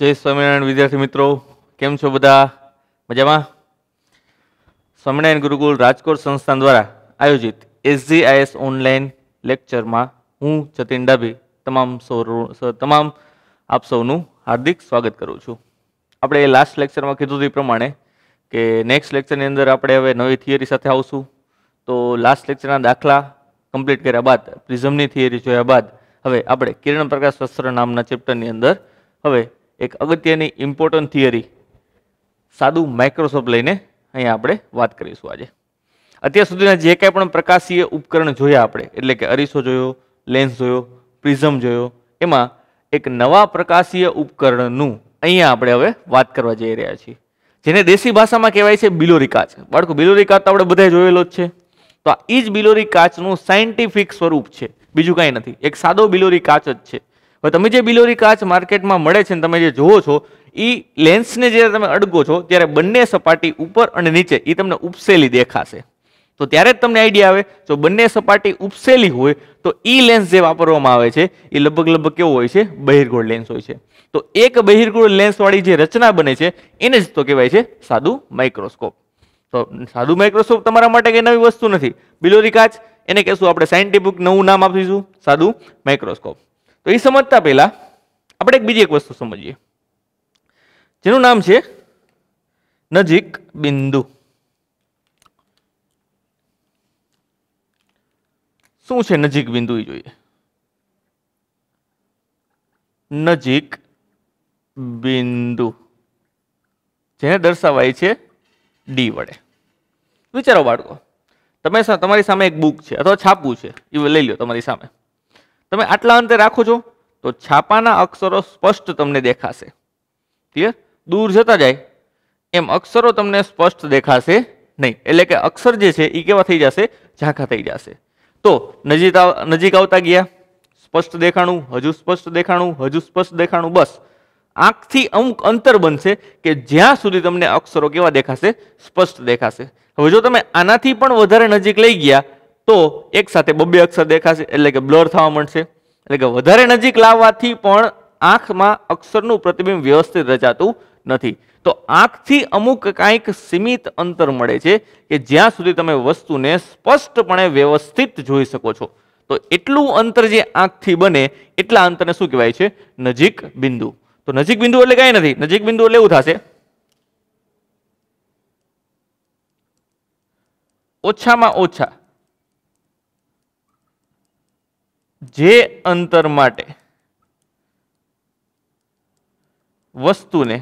જય સ્વામિનારાયણ વિદ્યાર્થી મિત્રો કેમ છો બધા મજામાં સ્વામિનારાયણ ગુરુકુળ રાજકોટ સંસ્થાન દ્વારા આયોજિત એસજીઆઈએસ ઓનલાઈન લેક્ચરમાં હું જતીન ડાભી તમામ સૌ તમામ આપ સૌનું હાર્દિક સ્વાગત કરું છું આપણે લાસ્ટ લેક્ચરમાં કીધું તે પ્રમાણે કે નેક્સ્ટ લેક્ચરની અંદર આપણે હવે નવી થિયરી સાથે આવશું તો લાસ્ટ લેક્ચરના દાખલા કમ્પ્લીટ કર્યા બાદ પ્રિઝમની થિયરી જોયા બાદ હવે આપણે કિરણ પ્રકાશ શસ્ત્ર નામના ચેપ્ટરની અંદર હવે એક અગત્યની ઇમ્પોર્ટન્ટ થિયરી સાદું માઇક્રોસોફ્ટ લઈને અહીંયા આપણે વાત કરીશું આજે અત્યાર સુધીના જે કાંઈ પણ પ્રકાશીય ઉપકરણ જોયા આપણે એટલે કે અરીસો જોયો લેન્સ જોયો પ્રિઝમ જોયો એમાં એક નવા પ્રકાશીય ઉપકરણનું અહીંયા આપણે હવે વાત કરવા જઈ રહ્યા છીએ જેને દેશી ભાષામાં કહેવાય છે બિલોરી કાચ બાળકો બિલોરી કાચ તો આપણે બધાએ જોયેલો જ છે તો આ એ જ બિલોરી કાચનું સાયન્ટિફિક સ્વરૂપ છે બીજું કાંઈ નથી એક સાદો બિલોરી કાચ જ છે હવે તમે જે બિલોરી કાચ માર્કેટમાં મળે છે ને તમે જે જુઓ છો એ લેન્સને જ્યારે તમે અડગો છો ત્યારે બંને સપાટી ઉપર અને નીચે એ તમને ઉપસેલી દેખાશે તો ત્યારે જ તમને આઈડિયા આવે જો બંને સપાટી ઉપસેલી હોય તો એ લેન્સ જે વાપરવામાં આવે છે એ લગભગ લગભગ કેવો હોય છે બહિર્ગોળ લેન્સ હોય છે તો એક બહિર્ગોળ લેન્સવાળી જે રચના બને છે એને જ તો કહેવાય છે સાદું માઇક્રોસ્કોપ તો સાદું માઇક્રોસ્કોપ તમારા માટે કંઈ નવી વસ્તુ નથી બિલોરી કાચ એને કહેશું આપણે સાયન્ટિફિક નવું નામ આપીશું સાદું માઇક્રોસ્કોપ તો એ સમજતા પહેલાં આપણે એક બીજી એક વસ્તુ સમજીએ જેનું નામ છે નજીક બિંદુ શું છે નજીક બિંદુ એ જોઈએ નજીક બિંદુ જેને દર્શાવાય છે ડી વડે વિચારો બાળકો તમે તમારી સામે એક બુક છે અથવા છાપવું છે એ લઈ લો તમારી સામે તમે આટલા અંતે રાખો છો તો છાપાના અક્ષરો સ્પષ્ટ તમને દેખાશે ક્લિયર દૂર જતા જાય એમ અક્ષરો તમને સ્પષ્ટ દેખાશે નહીં એટલે કે અક્ષર જે છે એ કેવા થઈ જશે ઝાંખા થઈ જશે તો નજીક નજીક આવતા ગયા સ્પષ્ટ દેખાણું હજુ સ્પષ્ટ દેખાણું હજુ સ્પષ્ટ દેખાણું બસ આંખથી અમુક અંતર બનશે કે જ્યાં સુધી તમને અક્ષરો કેવા દેખાશે સ્પષ્ટ દેખાશે હવે જો તમે આનાથી પણ વધારે નજીક લઈ ગયા તો એક સાથે બબ્બે અક્ષર દેખાશે એટલે કે બ્લર થવા માંડશે એટલે કે વધારે નજીક લાવવાથી પણ આંખમાં અક્ષરનું પ્રતિબિંબ વ્યવસ્થિત રચાતું નથી તો આંખથી અમુક કાંઈક સીમિત અંતર મળે છે કે જ્યાં સુધી તમે વસ્તુને સ્પષ્ટપણે વ્યવસ્થિત જોઈ શકો છો તો એટલું અંતર જે આંખથી બને એટલા અંતરને શું કહેવાય છે નજીક બિંદુ તો નજીક બિંદુ એટલે કાંઈ નથી નજીક બિંદુ એટલે એવું થશે ઓછામાં ઓછા જે અંતર માટે વસ્તુને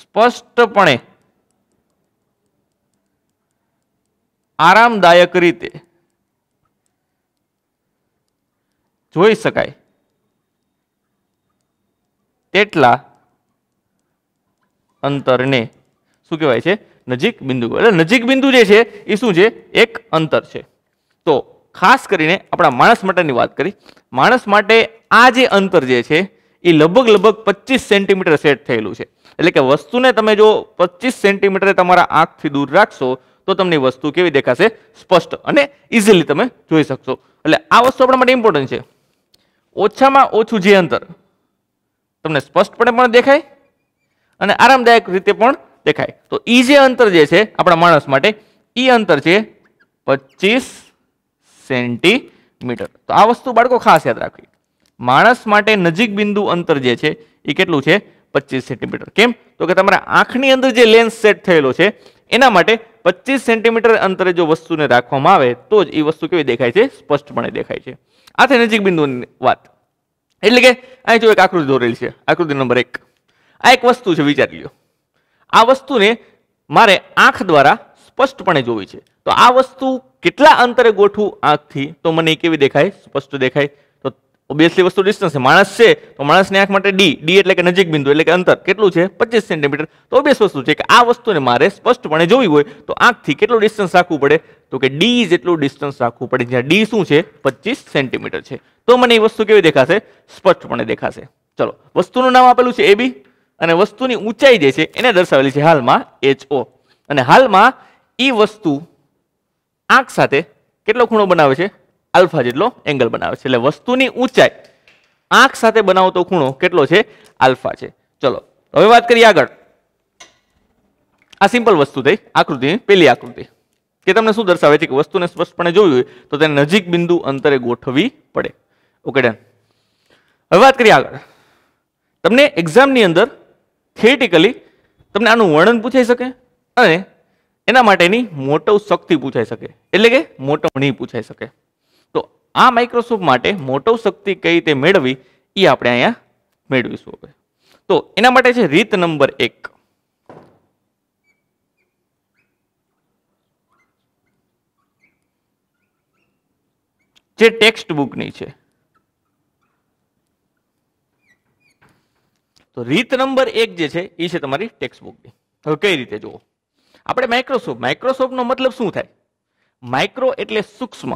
સ્પષ્ટપણે આરામદાયક રીતે જોઈ શકાય તેટલા અંતરને શું કહેવાય છે નજીક બિંદુ એટલે નજીક બિંદુ જે છે એ શું છે એક અંતર છે તો ખાસ કરીને આપણા માણસ માટેની વાત કરી માણસ માટે આ જે અંતર જે છે એ લગભગ લગભગ પચીસ સેન્ટીમીટર સેટ થયેલું છે એટલે કે વસ્તુને તમે જો પચીસ સેન્ટીમીટરે તમારા આંખથી દૂર રાખશો તો તમને વસ્તુ કેવી દેખાશે સ્પષ્ટ અને ઇઝીલી તમે જોઈ શકશો એટલે આ વસ્તુ આપણા માટે ઇમ્પોર્ટન્ટ છે ઓછામાં ઓછું જે અંતર તમને સ્પષ્ટપણે પણ દેખાય અને આરામદાયક રીતે પણ દેખાય તો એ જે અંતર જે છે આપણા માણસ માટે એ અંતર છે પચીસ સેન્ટીમીટર તો આ વસ્તુ બાળકો ખાસ યાદ રાખવી માણસ માટે નજીક બિંદુ અંતર જે છે એ કેટલું છે પચીસ સેન્ટીમીટર કેમ તો કે તમારા આંખની અંદર જે લેન્સ સેટ થયેલો છે એના માટે પચીસ સેન્ટીમીટર અંતરે જો વસ્તુને રાખવામાં આવે તો જ એ વસ્તુ કેવી દેખાય છે સ્પષ્ટપણે દેખાય છે આ થઈ નજીક બિંદુની વાત એટલે કે અહીં જો એક આકૃતિ દોરેલી છે આકૃતિ નંબર એક આ એક વસ્તુ છે વિચારી લો આ વસ્તુને મારે આંખ દ્વારા સ્પષ્ટપણે જોવી છે તો આ વસ્તુ કેટલા અંતરે ગોઠવું આંખથી તો મને એ કેવી દેખાય સ્પષ્ટ દેખાય તો ઓબ્વિયસલી વસ્તુ ડિસ્ટન્સ છે માણસ છે તો માણસની આંખ માટે ડી ડી એટલે કે નજીક બિંદુ એટલે કે અંતર કેટલું છે પચીસ સેન્ટીમીટર તો ઓબ્વિયસ વસ્તુ છે કે આ વસ્તુને મારે સ્પષ્ટપણે જોવી હોય તો આંખથી કેટલું ડિસ્ટન્સ રાખવું પડે તો કે ડી જેટલું ડિસ્ટન્સ રાખવું પડે જ્યાં ડી શું છે પચીસ સેન્ટીમીટર છે તો મને એ વસ્તુ કેવી દેખાશે સ્પષ્ટપણે દેખાશે ચલો વસ્તુનું નામ આપેલું છે એ બી અને વસ્તુની ઊંચાઈ જે છે એને દર્શાવેલી છે હાલમાં એચઓ અને હાલમાં એ વસ્તુ આંખ સાથે કેટલો ખૂણો બનાવે છે આલ્ફા જેટલો એંગલ બનાવે છે એટલે વસ્તુની ઊંચાઈ આંખ સાથે બનાવતો ખૂણો કેટલો છે આલ્ફા છે ચલો હવે વાત કરીએ આગળ આ સિમ્પલ વસ્તુ થઈ આકૃતિની પેલી આકૃતિ કે તમને શું દર્શાવે છે કે વસ્તુને સ્પષ્ટપણે જોયું હોય તો તેને નજીક બિંદુ અંતરે ગોઠવવી પડે ઓકે ડન હવે વાત કરીએ આગળ તમને એક્ઝામની અંદર થિયેટિકલી તમને આનું વર્ણન પૂછાઈ શકે અને એના માટેની મોટવ શક્તિ પૂછાઈ શકે એટલે કે મોટો મોટવણી પૂછાઈ શકે તો આ માઇક્રોસોફ્ટ માટે મોટવ શક્તિ કઈ રીતે મેળવી એ આપણે અહીંયા મેળવીશું હવે તો એના માટે છે રીત નંબર એક જે ટેક્સ્ટ બુકની છે તો રીત નંબર એક જે છે એ છે તમારી ટેક્સ્ટ બુકની હવે કઈ રીતે જુઓ આપણે માઇક્રોસ્કોપ માઇક્રોસ્કોપનો મતલબ શું થાય માઇક્રો એટલે સૂક્ષ્મ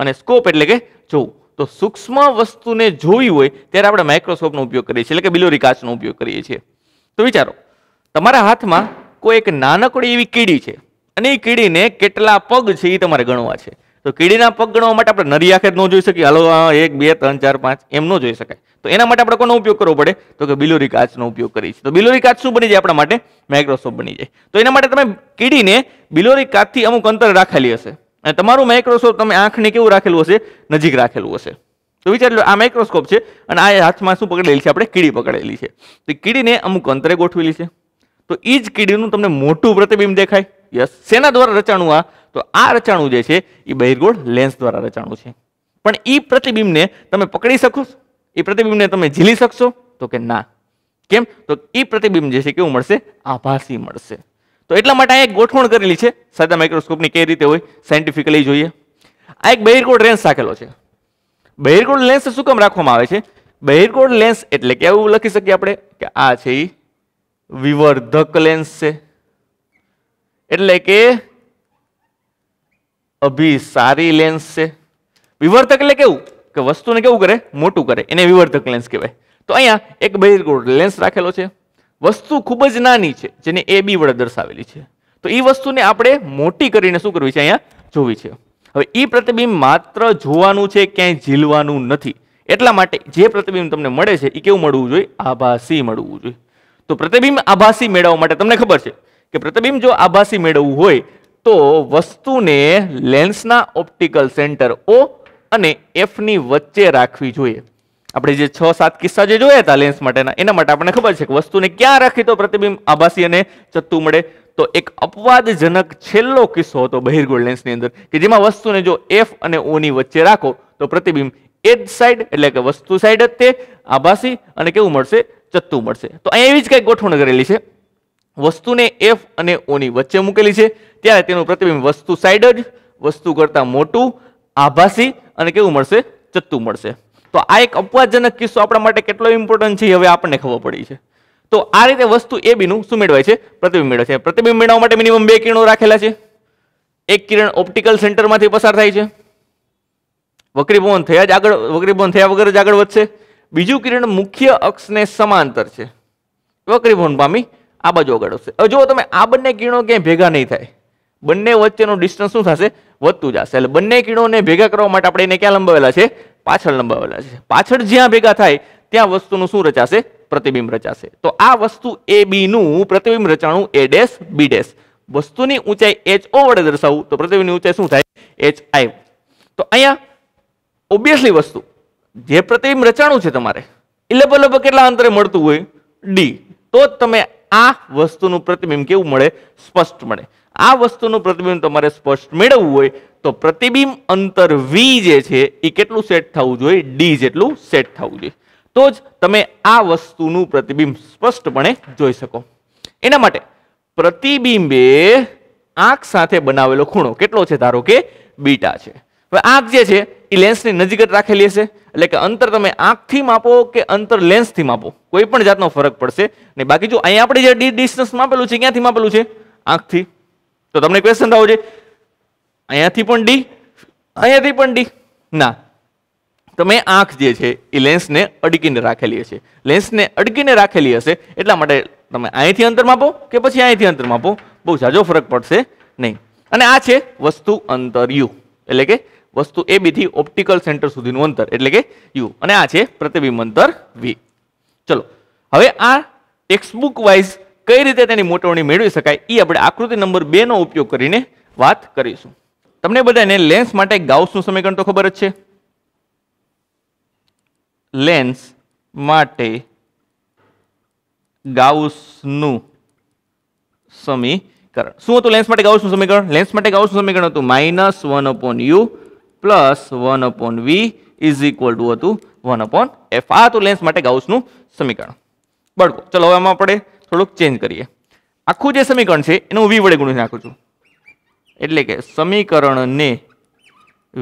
અને સ્કોપ એટલે કે જોવું તો સૂક્ષ્મ વસ્તુને જોવી હોય ત્યારે આપણે માઇક્રોસ્કોપનો ઉપયોગ કરીએ છીએ એટલે કે બિલોરી કાચનો ઉપયોગ કરીએ છીએ તો વિચારો તમારા હાથમાં કોઈ એક નાનકડી એવી કીડી છે અને એ કીડીને કેટલા પગ છે એ તમારે ગણવા છે તો કીડીના પગ ગણવા માટે આપણે નરી આંખે ન જોઈ શકીએ હાલો એક બે ત્રણ ચાર પાંચ એમ ન જોઈ શકાય તો એના માટે આપણે કોનો ઉપયોગ કરવો પડે તો કે બિલોરી કાચનો ઉપયોગ કરીએ તો બિલોરી કાચ શું બની જાય આપણા માટે માઇક્રોસ્કોપ બની જાય તો એના માટે તમે કીડીને બિલોરી કાચથી અમુક અંતર રાખેલી હશે અને તમારું માઇક્રોસ્કોપ તમે આંખને કેવું રાખેલું હશે નજીક રાખેલું હશે તો વિચાર લો આ માઇક્રોસ્કોપ છે અને આ હાથમાં શું પકડેલી છે આપણે કીડી પકડેલી છે તો કીડીને અમુક અંતરે ગોઠવેલી છે તો એ જ કીડીનું તમને મોટું પ્રતિબિંબ દેખાય યસ શેના દ્વારા રચાણું આ તો આ રચાણું જે છે એ બહિર્ગોળ લેન્સ દ્વારા રચાણું છે પણ એ પ્રતિબિંબને તમે પકડી શકો એ પ્રતિબિંબને તમે ઝીલી શકશો તો કે ના કેમ તો એ પ્રતિબિંબ જે છે કેવું મળશે આભાસી મળશે તો એટલા માટે આ એક ગોઠવણ કરેલી છે સાદા માઇક્રોસ્કોપની કઈ રીતે હોય સાયન્ટિફિકલી જોઈએ આ એક બહિર્ગોળ લેન્સ રાખેલો છે બહિર્ગોળ લેન્સ શું કામ રાખવામાં આવે છે બહિર્ગોળ લેન્સ એટલે કે એવું લખી શકીએ આપણે કે આ છે એ વિવર્ધક લેન્સ છે એટલે કે અભિ સારી લેન્સ છે વિવર્તક એટલે કેવું કે વસ્તુને કેવું કરે મોટું કરે એને વિવર્તક લેન્સ કહેવાય તો અહીંયા એક બહિર્ગોળ લેન્સ રાખેલો છે વસ્તુ ખૂબ જ નાની છે જેને એ બી વડે દર્શાવેલી છે તો એ વસ્તુને આપણે મોટી કરીને શું કરવી છે અહીંયા જોવી છે હવે એ પ્રતિબિંબ માત્ર જોવાનું છે ક્યાંય ઝીલવાનું નથી એટલા માટે જે પ્રતિબિંબ તમને મળે છે એ કેવું મળવું જોઈએ આભાસી મળવું જોઈએ તો પ્રતિબિંબ આભાસી મેળવવા માટે તમને ખબર છે કે પ્રતિબિંબ જો આભાસી મેળવવું હોય તો વસ્તુને લેન્સના ઓપ્ટિકલ સેન્ટર ઓ અને એફની વચ્ચે રાખવી જોઈએ આપણે જે છ સાત કિસ્સા જે જોયા હતા લેન્સ માટેના એના માટે આપણને ખબર છે કે વસ્તુને ક્યાં રાખી તો પ્રતિબિંબ આભાસી અને ચત્તુ મળે તો એક અપવાદજનક છેલ્લો કિસ્સો હતો બહિર્ગોળ લેન્સની અંદર કે જેમાં વસ્તુને જો એફ અને ઓની વચ્ચે રાખો તો પ્રતિબિંબ એ જ સાઈડ એટલે કે વસ્તુ સાઈડ જ તે આભાસી અને કેવું મળશે ચત્તુ મળશે તો અહીં એવી જ કંઈક ગોઠવણ કરેલી છે વસ્તુને એફ અને ઓની વચ્ચે મૂકેલી છે ત્યારે તેનું પ્રતિબિંબ વસ્તુ સાઈડ જ વસ્તુ કરતાં મોટું આભાસી અને કેવું મળશે ચત્તું મળશે તો આ એક અપવાદજનક કિસ્સો આપણા માટે કેટલો ઇમ્પોર્ટન્ટ છે હવે આપણને ખબર પડી છે તો આ રીતે વસ્તુ એ બીનું શું મેળવાય છે પ્રતિબિંબ મેળવે છે પ્રતિબિંબ મેળવવા માટે મિનિમમ બે કિરણો રાખેલા છે એક કિરણ ઓપ્ટિકલ સેન્ટરમાંથી પસાર થાય છે વક્રીભવન થયા જ આગળ વક્રીભવન થયા વગર જ આગળ વધશે બીજું કિરણ મુખ્ય અક્ષને સમાંતર છે વક્રીભવન પામી આ બાજુ આગળ વધશે જો તમે આ બંને કિરણો ક્યાંય ભેગા નહીં થાય બંને વચ્ચેનું ડિસ્ટન્સ શું થશે વધતું જશે એટલે બંને કિરણોને ભેગા કરવા માટે આપણે એને ક્યાં લંબાવેલા છે પાછળ લંબાવેલા છે પાછળ જ્યાં ભેગા થાય ત્યાં વસ્તુનું શું રચાશે પ્રતિબિંબ રચાશે તો આ વસ્તુ એ બીનું પ્રતિબિંબ રચાણું એ ડેસ બી ડેસ વસ્તુની ઊંચાઈ એચ ઓ વડે દર્શાવું તો પ્રતિબિંબની ઊંચાઈ શું થાય એચ આઈ તો અહીંયા ઓબ્વિયસલી વસ્તુ જે પ્રતિબિંબ રચાણું છે તમારે એ લગભગ લગભગ કેટલા અંતરે મળતું હોય ડી તો જ તમે આ વસ્તુનું પ્રતિબિંબ કેવું મળે સ્પષ્ટ મળે આ વસ્તુનું પ્રતિબિંબ તમારે સ્પષ્ટ મેળવવું હોય તો પ્રતિબિંબ અંતર વી જે છે એ કેટલું સેટ થવું જોઈએ ડી જેટલું સેટ થવું જોઈએ તો જ તમે આ વસ્તુનું પ્રતિબિંબ સ્પષ્ટપણે જોઈ શકો એના માટે પ્રતિબિંબે આંખ સાથે બનાવેલો ખૂણો કેટલો છે ધારો કે બીટા છે હવે આંખ જે છે એ લેન્સની નજીક જ રાખેલી હશે એટલે કે અંતર તમે આંખથી માપો કે અંતર લેન્સથી માપો કોઈ પણ જાતનો ફરક પડશે ને બાકી જો અહીંયા આપણે જે ડિસ્ટન્સ માપેલું છે ક્યાંથી માપેલું છે આંખથી તો તમને ક્વેશ્ચન થવો છે અહીંયાથી પણ ડી અહીંયાથી પણ ડી ના તમે આંખ જે છે એ લેન્સને અડકીને રાખેલી હશે લેન્સને અડકીને રાખેલી હશે એટલા માટે તમે અહીંથી અંતર માપો કે પછી અહીંથી અંતર માપો બહુ ઝાઝો ફરક પડશે નહીં અને આ છે વસ્તુ અંતર્યું એટલે કે વસ્તુ એ બીથી ઓપ્ટિકલ સેન્ટર સુધીનું અંતર એટલે કે યુ અને આ છે પ્રતિબિંબ અંતર વી ચલો હવે આ ટેક્સ્ટબુક વાઇઝ કઈ રીતે તેની મોટવણી મેળવી શકાય એ આપણે આકૃતિ નંબર બેનો ઉપયોગ કરીને વાત કરીશું તમને બધાને લેન્સ માટે ગાઉસનું સમીકરણ તો ખબર જ છે લેન્સ માટે ગાઉસનું સમીકરણ શું હતું લેન્સ માટે ગાઉસનું સમીકરણ લેન્સ માટે ગાઉસનું સમીકરણ હતું minus one upon U plus one upon V is equal to હતું વન અપોન એફ આ હતું લેન્સ માટે ગાઉસનું સમીકરણ બળકો ચલો હવે આમાં આપણે થોડુંક ચેન્જ કરીએ આખું જે સમીકરણ છે એનું વી વડે ગુણી નાખું છું એટલે કે સમીકરણને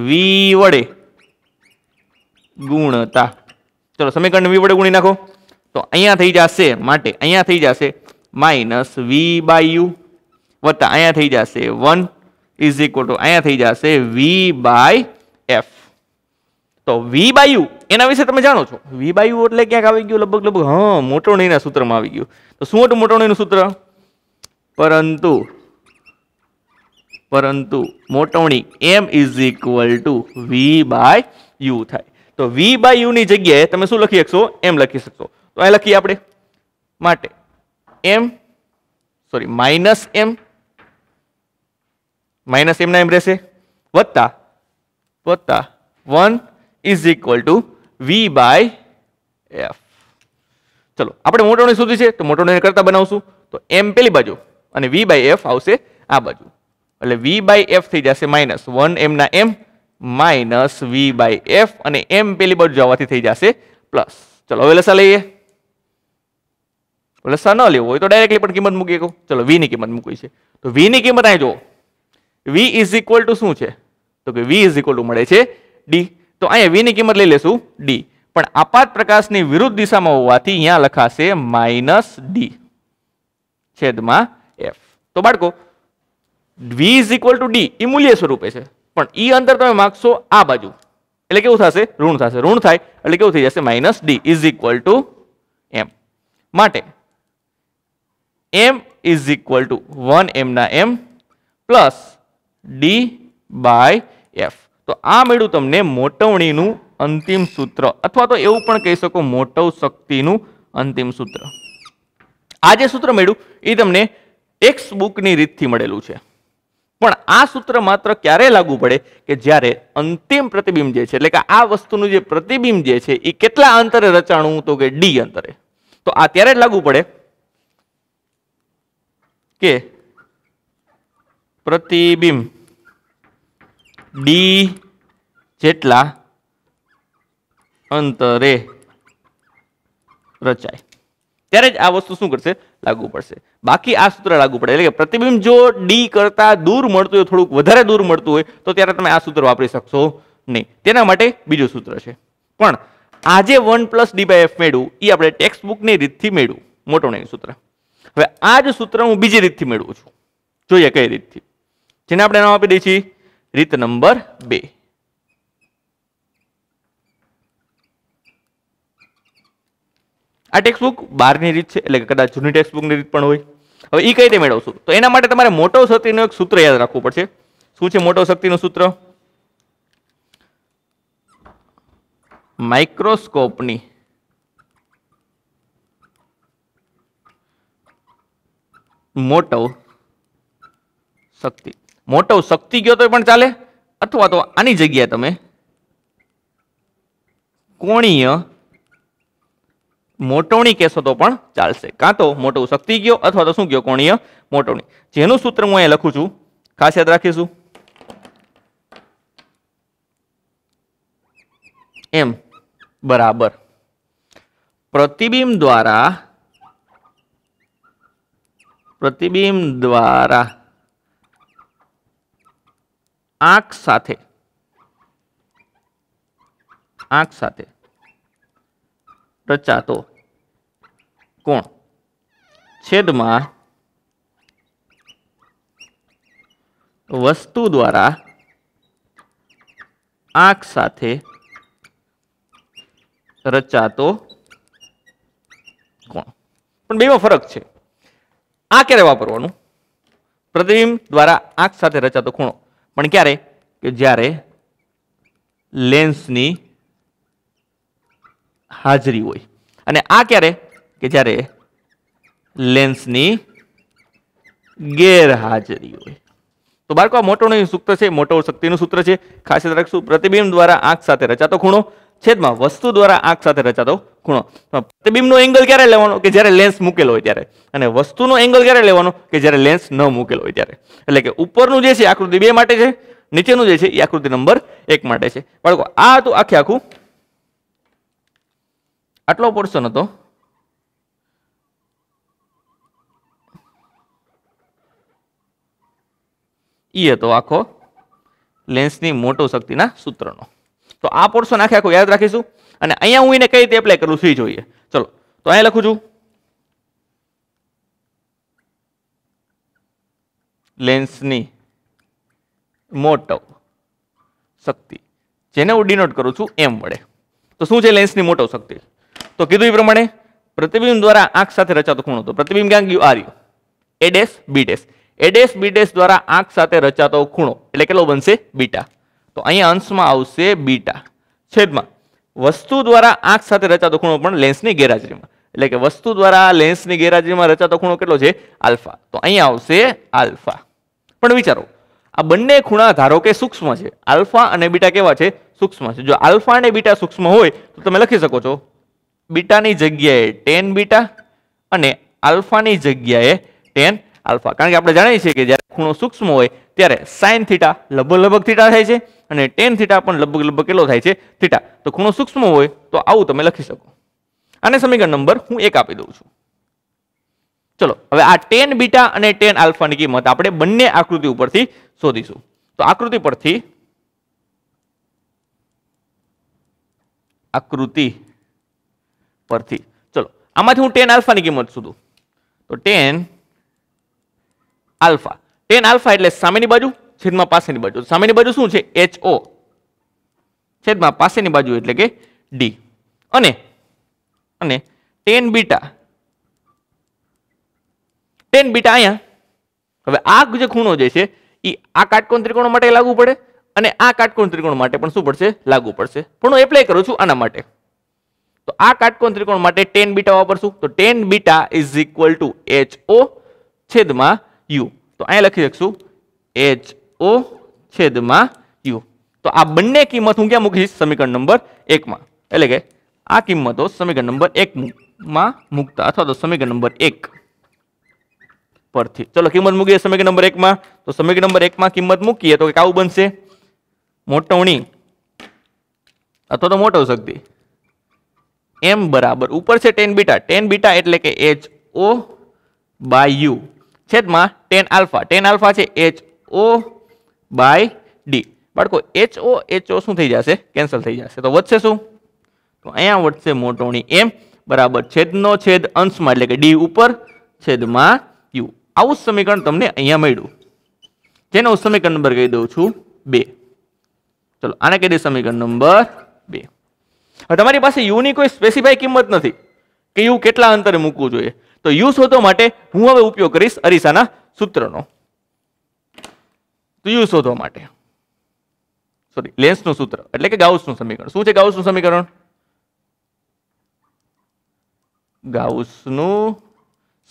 વી વડે ગુણતા ચલો સમીકરણને વી વડે ગુણી નાખો તો અહીંયા થઈ જશે માટે અહીંયા થઈ જશે માઇનસ વી બાય યુ વત્તા અહીંયા થઈ જશે વન ઇઝ ઇક્વલ ટુ અહીંયા થઈ જશે વી બાય એફ તો વી બાયુ એના વિશે તમે જાણો છો વી બાય એટલે ક્યાંક આવી ગયું લગભગ લગભગ હા મોટોણીના સૂત્રમાં આવી ગયું તો શું હતું મોટોણીનું સૂત્ર પરંતુ પરંતુ મોટોણી M is equal to V by U થાય તો વી બાય યુની જગ્યાએ તમે શું લખી શકશો એમ લખી શકશો તો અહીં લખીએ આપણે માટે M sorry minus M minus એમના એમ રહેશે વત્તા વત્તા one is equal to V by F ચલો આપણે મોટોની સુધી છે તો મોટોને કરતા બનાવશું તો એમ પેલી બાજુ અને વી બાય એફ આવશે આ બાજુ એટલે વી બાય એફ થઈ જશે માઇનસ વન એમના M minus V by F અને એમ પેલી બાજુ જવાથી થઈ જશે પ્લસ ચલો હવે લસા લઈએ લસા ન લેવો હોય તો ડાયરેક્ટલી પણ કિંમત મૂકી કહું ચલો વીની કિંમત મૂકી છે તો વીની કિંમત અહીં જુઓ વી ઇઝ ઇક્વલ ટુ શું છે તો કે વી ઇઝ ઇક્વલ ટુ મળે છે ડી તો અહીંયા વીની કિંમત લઈ લેશું ડી પણ આપાત પ્રકાશની વિરુદ્ધ દિશામાં હોવાથી અહીંયા લખાશે માઇનસ ડી છેદમાં એફ તો બાળકો V is equal to D એ મૂલ્ય સ્વરૂપે છે પણ ઈ e અંતર તમે માગશો આ બાજુ એટલે કેવું થશે ઋણ થશે ઋણ થાય એટલે કેવું થઈ જશે minus D is equal to M માટે M is equal to one એમના M plus D by F તો આ મળ્યું તમને મોટવણીનું અંતિમ સૂત્ર અથવા તો એવું પણ કહી શકો મોટવ શક્તિનું અંતિમ સૂત્ર આ જે સૂત્ર મળ્યું એ તમને ટેક્સ્ટ બુકની રીતથી મળેલું છે પણ આ સૂત્ર માત્ર ક્યારે લાગુ પડે કે જ્યારે અંતિમ પ્રતિબિંબ જે છે એટલે કે આ વસ્તુનું જે પ્રતિબિંબ જે છે એ કેટલા અંતરે રચાણું તો કે ડી અંતરે તો આ ત્યારે જ લાગુ પડે કે પ્રતિબિંબ ડી જેટલા અંતરે રચાય ત્યારે જ આ વસ્તુ શું કરશે લાગુ પડશે બાકી આ સૂત્ર લાગુ પડે એટલે કે પ્રતિબિંબ જો ડી કરતા દૂર મળતું હોય થોડુંક વધારે દૂર મળતું હોય તો ત્યારે તમે આ સૂત્ર વાપરી શકશો નહીં તેના માટે બીજું સૂત્ર છે પણ આજે one plus D by F મેળવું એ આપણે ટેક્સ્ટ બુકની રીતથી મેળવું મોટો નહીં સૂત્ર હવે આ જ સૂત્ર હું બીજી રીતથી મેળવું છું જોઈએ કઈ રીતથી જેને આપણે નામ આપી દઈએ છીએ રીત નંબર બે આ ટેક્સ્ટબુક બારની રીત છે એટલે કે કદાચ જૂની ટેક્સ્ટબુકની રીત પણ હોય હવે એ કઈ રીતે મેળવશું તો એના માટે તમારે મોટો શક્તિનું એક સૂત્ર યાદ રાખવું પડશે શું છે મોટો શક્તિનું સૂત્ર માઇક્રોસ્કોપની મોટો શક્તિ મોટો શક્તિ ગયો તો પણ ચાલે અથવા તો આની જગ્યાએ તમે કોણીય મોટવણી કહેશો તો પણ ચાલશે કાં તો મોટો શક્તિ ગયો અથવા તો શું ગયો કોણીય મોટવણી જેનું સૂત્ર હું અહીંયા લખું છું ખાસ યાદ રાખીશું એમ બરાબર પ્રતિબિંબ દ્વારા પ્રતિબિંબ દ્વારા આંખ સાથે આંખ સાથે રચાતો કોણ છેદમાં વસ્તુ દ્વારા આંખ સાથે રચાતો કોણ પણ બેમાં ફરક છે આ ક્યારે વાપરવાનું પ્રતિબિંબ દ્વારા આંખ સાથે રચાતો ખૂણો પણ ક્યારે કે જ્યારે લેન્સની હાજરી હોય અને આ ક્યારે કે જ્યારે લેન્સની ગેરહાજરી હોય તો બાળકો આ મોટોનું સૂત્ર છે મોટો શક્તિનું સૂત્ર છે ખાસ યાદ રાખશું પ્રતિબિંબ દ્વારા આંખ સાથે રચાતો ખૂણો છેદમાં વસ્તુ દ્વારા આંખ સાથે રચાતો ખૂણો પ્રતિબિંબનો એંગલ ક્યારે લેવાનો કે જ્યારે લેન્સ મૂકેલો હોય ત્યારે અને વસ્તુનો એંગલ ક્યારે લેવાનો કે જ્યારે લેન્સ ન મૂકેલો હોય ત્યારે એટલે કે ઉપરનું જે છે આકૃતિ બે માટે છે નીચેનું જે છે એ આકૃતિ નંબર એક માટે છે બાળકો આ હતું આખે આખું આટલો પોર્શન હતો ઈ હતો આખો લેન્સની મોટો શક્તિના સૂત્રનો તો આ પોર્શન આખે આખું યાદ રાખીશું અને અહીંયા હું એને કઈ રીતે એપ્લાય કરું સી જોઈએ ચલો તો અહીંયા લખું છું લેન્સની મોટવ શક્તિ જેને હું ડિનોટ કરું છું એમ વડે તો શું છે લેન્સની મોટવ શક્તિ તો કીધું એ પ્રમાણે પ્રતિબિંબ દ્વારા આંખ સાથે રચાતો ખૂણો તો પ્રતિબિંબ ક્યાં ગયું આ રહ્યું A dash B dash A dash B dash દ્વારા આંખ સાથે રચાતો ખૂણો એટલે કેટલો બનશે બીટા તો અહીંયા અંશમાં આવશે બીટા છેદમાં વસ્તુ દ્વારા આંખ સાથે રચાતો ખૂણો પણ લેન્સની ગેરહાજરીમાં એટલે કે વસ્તુ દ્વારા લેન્સની ગેરહાજરીમાં રચાતો ખૂણો કેટલો છે આલ્ફા તો અહીં આવશે આલ્ફા પણ વિચારો આ બંને ખૂણા ધારો કે સૂક્ષ્મ છે આલ્ફા અને બીટા કેવા છે સૂક્ષ્મ છે જો આલ્ફા અને બીટા સૂક્ષ્મ હોય તો તમે લખી શકો છો બીટાની જગ્યાએ ટેન બીટા અને આલ્ફાની જગ્યાએ ટેન આલ્ફા કારણ કે આપણે જાણીએ છીએ કે જ્યારે ખૂણો સૂક્ષ્મ હોય ત્યારે સાઇન થીટા લગભગ લગભગ થીટા થાય છે અને ટેન થીટા પણ લગભગ લગભગ કેટલો થાય છે થીટા તો ખૂણો સૂક્ષ્મ હોય તો આવું તમે લખી શકો આને સમીકરણ નંબર હું એક આપી દઉં છું ચલો હવે આ ટેન બીટા અને ટેન આલ્ફાની કિંમત આપણે બંને આકૃતિ ઉપરથી શોધીશું તો આકૃતિ પરથી આકૃતિ પરથી ચલો આમાંથી હું ટેન આલ્ફાની કિંમત શોધું તો ટેન આલ્ફા ટેન આલ્ફા એટલે સામેની બાજુ છેદમાં પાસેની બાજુ સામેની બાજુ શું છે એચ ઓ છેદમાં પાસેની બાજુ એટલે કે ડી અને અને ટેન બીટા ટેન બીટા અહીંયા હવે આ જે ખૂણો જે છે એ આ કાટકોણ ત્રિકોણ માટે લાગુ પડે અને આ કાટકોણ ત્રિકોણ માટે પણ શું પડશે લાગુ પડશે પણ હું એપ્લાય કરું છું આના માટે તો આ કાટકોણ ત્રિકોણ માટે ટેન બીટા વાપરશું તો tan beta is equal to H O છેદમાં યુ તો અહીંયા લખી શકશું એચ ઓ છેદમાં યુ તો આ બંને કિંમત હું ક્યાં મૂકીશ સમીકરણ નંબર એકમાં એટલે કે આ કિંમતો સમીકરણ નંબર એકમાં મૂકતા અથવા તો સમીકરણ નંબર એક પરથી ચલો કિંમત મૂકીએ સમીકરણ નંબર એકમાં તો સમીકરણ નંબર એકમાં કિંમત મૂકીએ તો કે બનશે મોટવણી અથવા તો મોટો શક્તિ એમ બરાબર ઉપર છે ટેન બીટા ટેન બીટા એટલે કે એચ ઓ બાય યુ છેદમાં ટેન આલ્ફા ટેન આલ્ફા છે એચ ઓ બાય ડી બાળકો એચઓ એચઓ શું થઈ જશે કેન્સલ થઈ જશે તો વધશે શું તો અહીંયા વધશે મોટોણી એમ બરાબર છેદનો છેદ અંશમાં એટલે કે ડી ઉપર છેદમાં યુ આવું જ સમીકરણ તમને અહીંયા મળ્યું જેનો હું સમીકરણ નંબર કહી દઉં છું બે ચલો આને કહી દઈએ સમીકરણ નંબર બે હવે તમારી પાસે યુની કોઈ સ્પેસિફાઈ કિંમત નથી કે યુ કેટલા અંતરે મૂકવું જોઈએ તો યુ શોધવા માટે હું હવે ઉપયોગ કરીશ અરીસાના સૂત્રનો તો યુ શોધવા માટે સોરી લેન્સનું સૂત્ર એટલે કે ગાઉસનું સમીકરણ શું છે ગાઉસનું સમીકરણ ગાઉસનું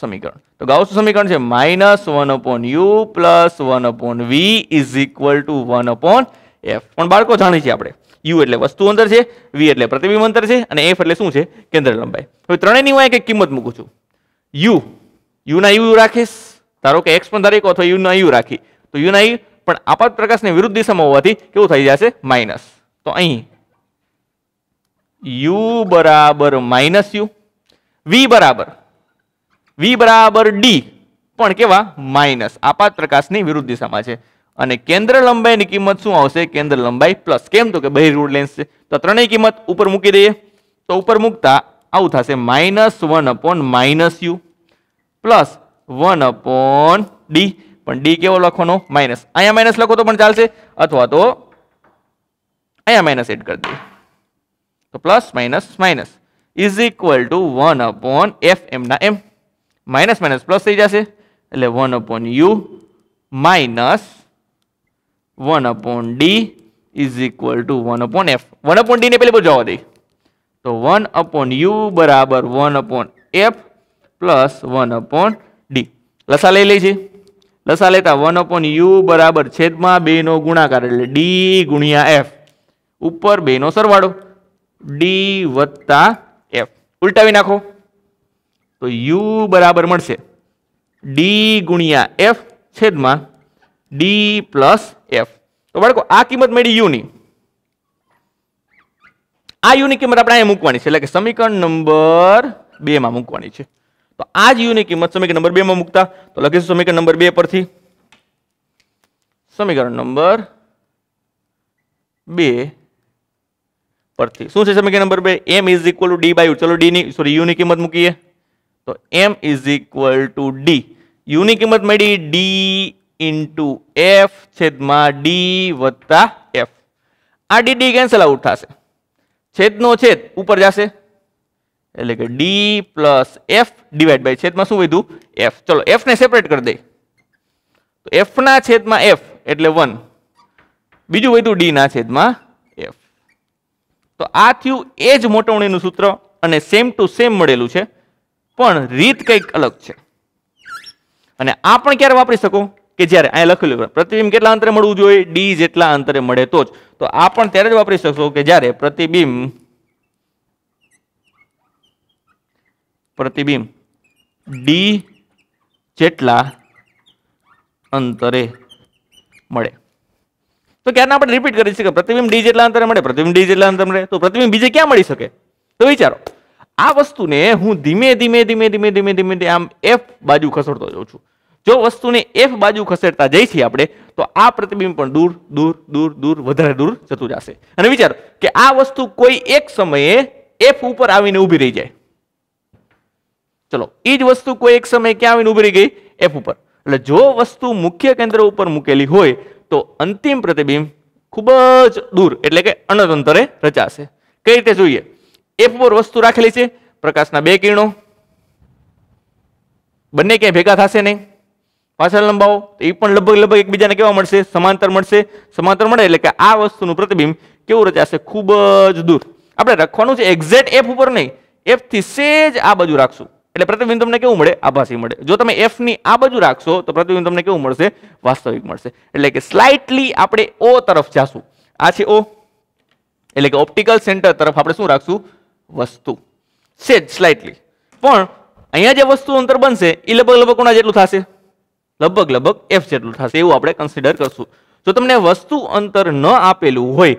સમીકરણ તો ગાઉસનું સમીકરણ છે minus one upon U plus one upon V is equal to one upon F પણ બાળકો જાણીએ છીએ આપણે યુ એટલે વસ્તુ અંતર છે વી એટલે પ્રતિબિંબ અંતર છે અને એફ એટલે શું છે કેન્દ્ર લંબાઈ હવે ત્રણેયની હું એક કિંમત મૂકું છું યુ યુ ના યુ રાખીશ ધારો કે એક્સ પણ ધારી અથવા યુ ના યુ રાખી તો યુ ના યુ પણ આપાત પ્રકાશની વિરુદ્ધ દિશામાં હોવાથી કેવું થઈ જશે માઇનસ તો અહીં યુ બરાબર માઇનસ યુ વી બરાબર વી બરાબર ડી પણ કેવા માઇનસ આપાત પ્રકાશની વિરુદ્ધ દિશામાં છે અને કેન્દ્ર લંબાઈની કિંમત શું આવશે કેન્દ્ર લંબાઈ પ્લસ કેમ તો કે બહિરૂઢ લેન્સ છે તો ત્રણેય કિંમત ઉપર મૂકી દઈએ તો ઉપર મૂકતા આવું થશે minus one upon minus U plus one upon D પણ d કેવો લખવાનો માઈનસ આયા માઈનસ લખો તો પણ ચાલે અથવા તો આયા માઈનસ એડ કરી દીધો તો plus minus minus is equal to 1 / fm ના m માઈનસ માઈનસ પ્લસ થઈ જશે એટલે 1 / u minus 1 / d = 1 / f 1 / d ને પેલે બજોવા દે તો 1 / u = 1 / f + 1 / d લસા લઈ લેજે લસા લેતા વન અપોન યુ બરાબર છેદમાં બેનો ગુણાકાર એટલે ડી ગુણ્યા એફ ઉપર બેનો સરવાળો ડી વત્તા એફ ઉલટાવી નાખો તો યુ બરાબર મળશે ડી ગુણ્યા એફ છેદમાં ડી પ્લસ એફ તો બાળકો આ કિંમત મળી યુની આ યુની કિંમત આપણે અહીંયા મૂકવાની છે એટલે કે સમીકરણ નંબર બેમાં મૂકવાની છે તો આ જ યુની કિંમત સમીકરણ નંબર બેમાં મૂકતા તો લખીશું સમીકરણ નંબર બે પરથી સમીકરણ નંબર બે પરથી શું છે સમીકરણ નંબર બે M is equal to D by ચલો ડીની સોરી યુની કિંમત મૂકીએ તો M is equal to D યુની કિંમત મળી ડી ઇન્ટુ એફ છેદમાં ડી વત્તા એફ આ ડી ડી કેન્સલ આઉટ થશે છેદનો છેદ ઉપર જશે એટલે કે D plus F divide by છેદમાં શું વધ્યું એફ ચલો એફને સેપરેટ કરી દે તો એફના છેદમાં એફ એટલે વન બીજું વધ્યું ડીના છેદમાં એફ તો આ થયું એ જ મોટવણીનું સૂત્ર અને સેમ ટુ સેમ મળેલું છે પણ રીત કંઈક અલગ છે અને આ પણ ક્યારે વાપરી શકો કે જ્યારે અહીંયા લખેલું પ્રતિબિંબ કેટલા અંતરે મળવું જોઈએ ડી જેટલા અંતરે મળે તો જ તો આ પણ ત્યારે જ વાપરી શકશો કે જ્યારે પ્રતિબિંબ પ્રતિબિંબ ડી જેટલા અંતરે મળે તો ક્યારના આપણે રિપીટ કરી શકીએ પ્રતિબિંબ ડી જેટલા અંતરે મળે પ્રતિબિંબ ડી જેટલા અંતરે મળે તો પ્રતિબિંબ બીજે ક્યાં મળી શકે તો વિચારો આ વસ્તુને હું ધીમે ધીમે ધીમે ધીમે ધીમે ધીમે આમ એફ બાજુ ખસેડતો જઉં છું જો વસ્તુને એફ બાજુ ખસેડતા જઈ છીએ આપણે તો આ પ્રતિબિંબ પણ દૂર દૂર દૂર દૂર વધારે દૂર જતું જશે અને વિચારો કે આ વસ્તુ કોઈ એક સમયે એફ ઉપર આવીને ઊભી રહી જાય ચલો એ જ વસ્તુ કોઈ એક સમય ક્યાં આવીને ઉભરી ગઈ એફ ઉપર એટલે જો વસ્તુ મુખ્ય કેન્દ્ર ઉપર મૂકેલી હોય તો અંતિમ પ્રતિબિંબ ખૂબ જ દૂર એટલે કે અનંત અંતરે રચાશે કઈ રીતે જોઈએ એફ ઉપર વસ્તુ રાખેલી છે પ્રકાશના બે કિરણો બંને ક્યાંય ભેગા થશે નહીં પાછળ લંબાવો એ પણ લગભગ લગભગ એકબીજાને કેવા મળશે સમાંતર મળશે સમાંતર મળે એટલે કે આ વસ્તુનું પ્રતિબિંબ કેવું રચાશે ખૂબ જ દૂર આપણે રાખવાનું છે એક્ઝેક્ટ એફ ઉપર નહીં એફથી સેજ આ બાજુ રાખશું એટલે પ્રતિબિંબ તમને કેવું મળે આભાસી મળે જો તમે એફની આ બાજુ રાખશો તો પ્રતિબિંબ તમને કેવું મળશે વાસ્તવિક મળશે એટલે કે સ્લાઇટલી આપણે ઓ તરફ જાશું આ છે ઓ એટલે કે ઓપ્ટિકલ સેન્ટર તરફ આપણે શું રાખશું વસ્તુ સેજ સ્લાઇટલી પણ અહીંયા જે વસ્તુ અંતર બનશે એ લગભગ લગભગ કોના જેટલું થશે લગભગ લગભગ એફ જેટલું થશે એવું આપણે કન્સિડર કરશું જો તમને વસ્તુ અંતર ન આપેલું હોય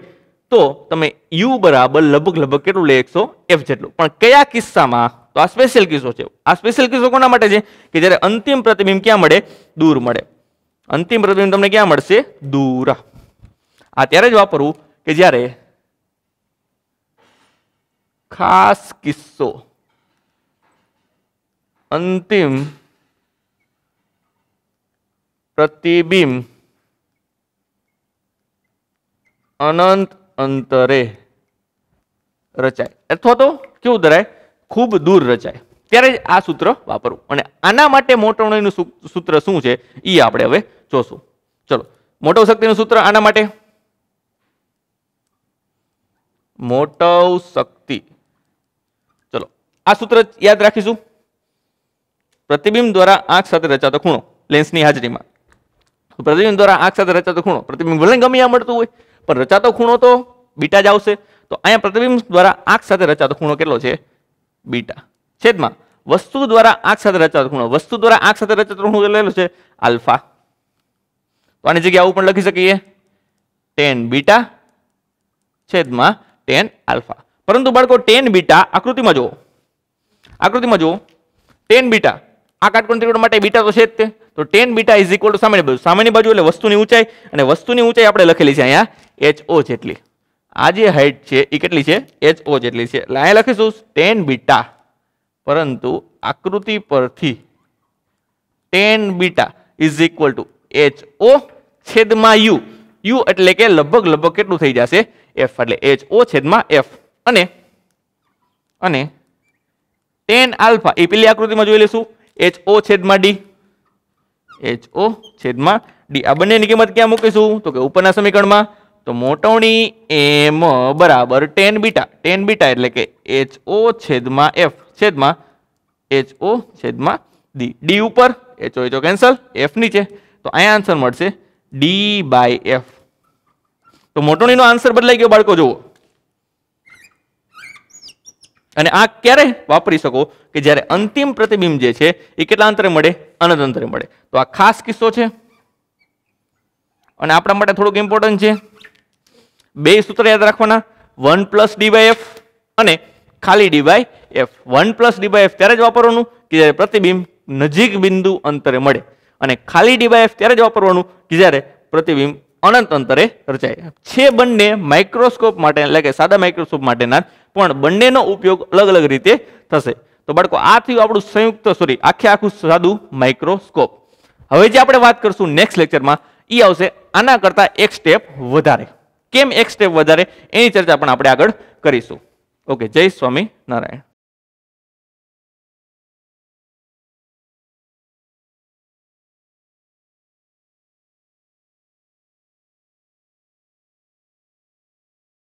તો તમે યુ બરાબર લગભગ લગભગ કેટલું લઈ શકશો એફ જેટલું પણ કયા કિસ્સામાં તો આ સ્પેશિયલ કિસ્સો છે આ સ્પેશિયલ કિસ્સો કોના માટે છે કે જ્યારે અંતિમ પ્રતિબિંબ ક્યાં મળે દૂર મળે અંતિમ પ્રતિબિંબ તમને ક્યાં મળશે દૂર આ ત્યારે જ વાપરવું કે જ્યારે ખાસ કિસ્સો અંતિમ પ્રતિબિંબ અનંત અંતરે રચાય અથવા તો કેવું ધરાય ખૂબ દૂર રચાય ત્યારે આ સૂત્ર વાપરવું અને આના માટે મોટવણીનું સૂત્ર શું છે એ આપણે હવે જોશું ચલો મોટવ શક્તિનું સૂત્ર આના માટે મોટવ શક્તિ ચલો આ સૂત્ર યાદ રાખીશું પ્રતિબિંબ દ્વારા આંખ સાથે રચાતો ખૂણો લેન્સની હાજરીમાં પ્રતિબિંબ દ્વારા આંખ સાથે રચાતો ખૂણો પ્રતિબિંબ ભલે ગમે આ મળતું હોય પણ રચાતો ખૂણો તો બીટા જ આવશે તો અહીંયા પ્રતિબિંબ દ્વારા આંખ સાથે રચાતો ખૂણો કેટલો છે બીટા છેદમાં વસ્તુ દ્વારા આંખ સાથે રચાતો ખૂણો વસ્તુ દ્વારા આંખ સાથે રચાતો ખૂણો લેલો છે આલ્ફા તો આની જગ્યાએ આવું પણ લખી શકીએ ટેન બીટા છેદમાં ટેન આલ્ફા પરંતુ બાળકો ટેન બીટા આકૃતિમાં જુઓ આકૃતિમાં જુઓ ટેન બીટા આ કાટકોણ ત્રિકોણ માટે બીટા તો છે જ તે તો tan beta is equal to સામાન્ય બાજુ સામાન્ય બાજુ એટલે વસ્તુની ઊંચાઈ અને વસ્તુની ઊંચાઈ આપણે લખેલી છે અહીંયા એચ ઓ જેટલી આ જે હાઇટ છે એ કેટલી છે એચ ઓ જેટલી છે એટલે અહીંયા લખીશું ટેન બીટા પરંતુ આકૃતિ પરથી tan beta is equal to H O છેદમાં યુ યુ એટલે કે લગભગ લગભગ કેટલું થઈ જશે એફ એટલે એચ ઓ છેદમાં એફ અને અને ટેન આલ્ફા એ પેલી આકૃતિમાં જોઈ લઈશું એચ ઓ છેદમાં ડી એચ ઓ છેદમાં ડી આ બંનેની કિંમત ક્યાં મૂકીશું તો કે ઉપરના સમીકરણમાં તો મોટવણી એમ બરાબર ટેન બીટા ટેન બીટા એટલે કે એચ ઓ છેદમાં એફ છેદમાં એચ ઓ છેદમાં ડી ડી ઉપર H O H O cancel F નીચે તો અહીંયા આન્સર મળશે ડી બાય એફ તો મોટવણીનો આન્સર બદલાઈ ગયો બાળકો જુઓ અને આ ક્યારે વાપરી શકો કે જ્યારે અંતિમ પ્રતિબિંબ જે છે એ કેટલા અંતરે મળે અનંત અંતરે મળે તો આ ખાસ કિસ્સો છે અને આપણા માટે થોડુંક ઇમ્પોર્ટન્ટ છે બે સૂત્ર યાદ રાખવાના વન પ્લસ ડીવાય એફ અને ખાલી D Y F one plus D Y F ત્યારે જ વાપરવાનું કે જ્યારે પ્રતિબિંબ નજીક બિંદુ અંતરે મળે અને ખાલી ડીવાય એફ ત્યારે જ વાપરવાનું કે જ્યારે પ્રતિબિંબ અનંત અંતરે રચાય છે બંને માઇક્રોસ્કોપ માટે એટલે કે સાદા માઇક્રોસ્કોપ માટેના પણ બંનેનો ઉપયોગ અલગ અલગ રીતે થશે તો બાળકો આ થયું આપણું સંયુક્ત સોરી આખે આખું સાદું માઇક્રોસ્કોપ હવે જે આપણે વાત કરશું નેક્સ્ટ લેક્ચરમાં એ આવશે આના કરતાં એક સ્ટેપ વધારે કેમ એક સ્ટેપ વધારે એની ચર્ચા પણ આપણે આગળ કરીશું ઓકે જય સ્વામી નારાયણ